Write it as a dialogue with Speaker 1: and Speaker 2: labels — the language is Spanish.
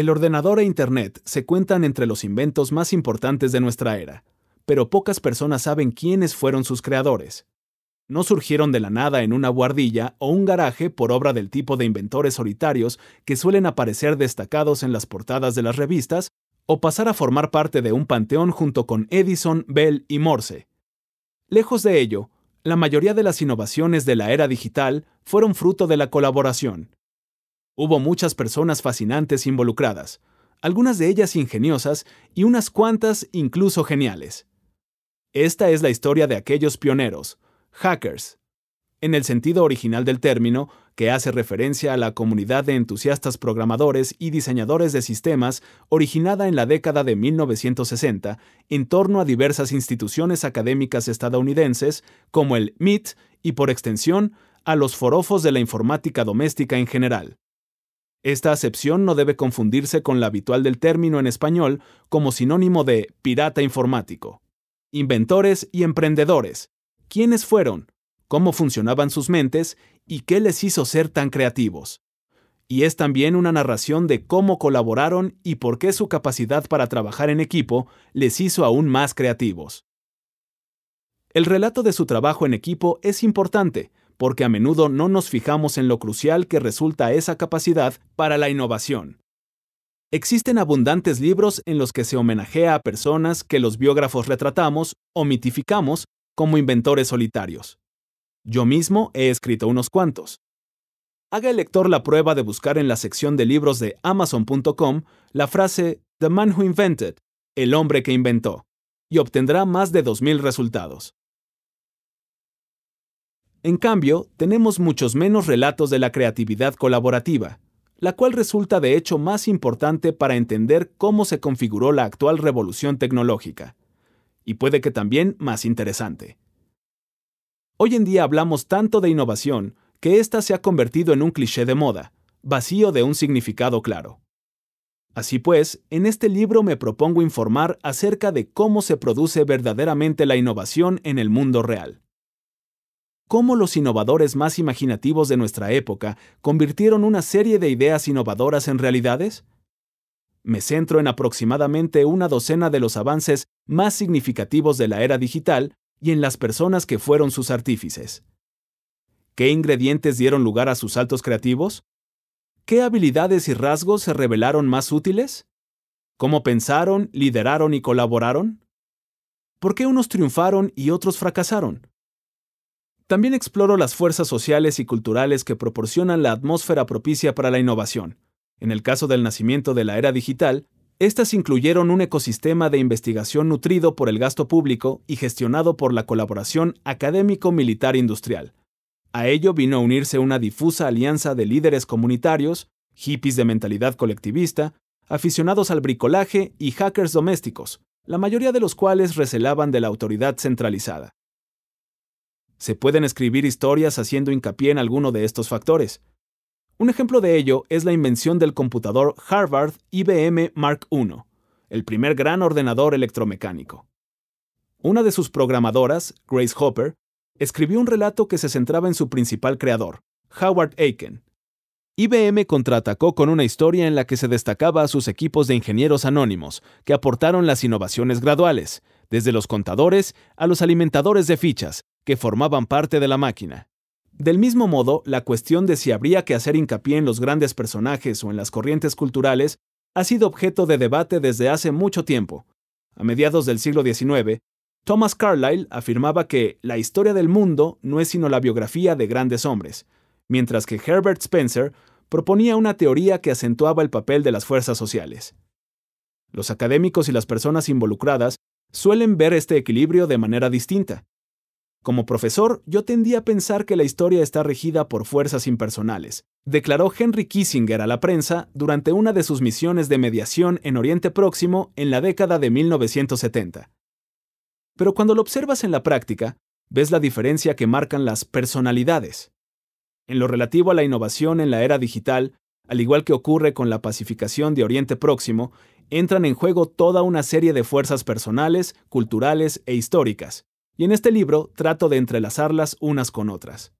Speaker 1: El ordenador e Internet se cuentan entre los inventos más importantes de nuestra era, pero pocas personas saben quiénes fueron sus creadores. No surgieron de la nada en una guardilla o un garaje por obra del tipo de inventores solitarios que suelen aparecer destacados en las portadas de las revistas o pasar a formar parte de un panteón junto con Edison, Bell y Morse. Lejos de ello, la mayoría de las innovaciones de la era digital fueron fruto de la colaboración. Hubo muchas personas fascinantes involucradas, algunas de ellas ingeniosas y unas cuantas incluso geniales. Esta es la historia de aquellos pioneros, hackers, en el sentido original del término, que hace referencia a la comunidad de entusiastas programadores y diseñadores de sistemas originada en la década de 1960 en torno a diversas instituciones académicas estadounidenses como el MIT y por extensión a los forofos de la informática doméstica en general. Esta acepción no debe confundirse con la habitual del término en español como sinónimo de pirata informático. Inventores y emprendedores. ¿Quiénes fueron? ¿Cómo funcionaban sus mentes? ¿Y qué les hizo ser tan creativos? Y es también una narración de cómo colaboraron y por qué su capacidad para trabajar en equipo les hizo aún más creativos. El relato de su trabajo en equipo es importante, porque a menudo no nos fijamos en lo crucial que resulta esa capacidad para la innovación. Existen abundantes libros en los que se homenajea a personas que los biógrafos retratamos o mitificamos como inventores solitarios. Yo mismo he escrito unos cuantos. Haga el lector la prueba de buscar en la sección de libros de amazon.com la frase The Man Who Invented, el hombre que inventó, y obtendrá más de 2.000 resultados. En cambio, tenemos muchos menos relatos de la creatividad colaborativa, la cual resulta de hecho más importante para entender cómo se configuró la actual revolución tecnológica, y puede que también más interesante. Hoy en día hablamos tanto de innovación que ésta se ha convertido en un cliché de moda, vacío de un significado claro. Así pues, en este libro me propongo informar acerca de cómo se produce verdaderamente la innovación en el mundo real cómo los innovadores más imaginativos de nuestra época convirtieron una serie de ideas innovadoras en realidades? Me centro en aproximadamente una docena de los avances más significativos de la era digital y en las personas que fueron sus artífices. ¿Qué ingredientes dieron lugar a sus saltos creativos? ¿Qué habilidades y rasgos se revelaron más útiles? ¿Cómo pensaron, lideraron y colaboraron? ¿Por qué unos triunfaron y otros fracasaron? También exploro las fuerzas sociales y culturales que proporcionan la atmósfera propicia para la innovación. En el caso del nacimiento de la era digital, estas incluyeron un ecosistema de investigación nutrido por el gasto público y gestionado por la colaboración académico-militar-industrial. A ello vino a unirse una difusa alianza de líderes comunitarios, hippies de mentalidad colectivista, aficionados al bricolaje y hackers domésticos, la mayoría de los cuales recelaban de la autoridad centralizada. Se pueden escribir historias haciendo hincapié en alguno de estos factores. Un ejemplo de ello es la invención del computador Harvard IBM Mark I, el primer gran ordenador electromecánico. Una de sus programadoras, Grace Hopper, escribió un relato que se centraba en su principal creador, Howard Aiken. IBM contraatacó con una historia en la que se destacaba a sus equipos de ingenieros anónimos, que aportaron las innovaciones graduales, desde los contadores a los alimentadores de fichas, formaban parte de la máquina. Del mismo modo, la cuestión de si habría que hacer hincapié en los grandes personajes o en las corrientes culturales ha sido objeto de debate desde hace mucho tiempo. A mediados del siglo XIX, Thomas Carlyle afirmaba que la historia del mundo no es sino la biografía de grandes hombres, mientras que Herbert Spencer proponía una teoría que acentuaba el papel de las fuerzas sociales. Los académicos y las personas involucradas suelen ver este equilibrio de manera distinta. Como profesor, yo tendía a pensar que la historia está regida por fuerzas impersonales, declaró Henry Kissinger a la prensa durante una de sus misiones de mediación en Oriente Próximo en la década de 1970. Pero cuando lo observas en la práctica, ves la diferencia que marcan las personalidades. En lo relativo a la innovación en la era digital, al igual que ocurre con la pacificación de Oriente Próximo, entran en juego toda una serie de fuerzas personales, culturales e históricas, y en este libro trato de entrelazarlas unas con otras.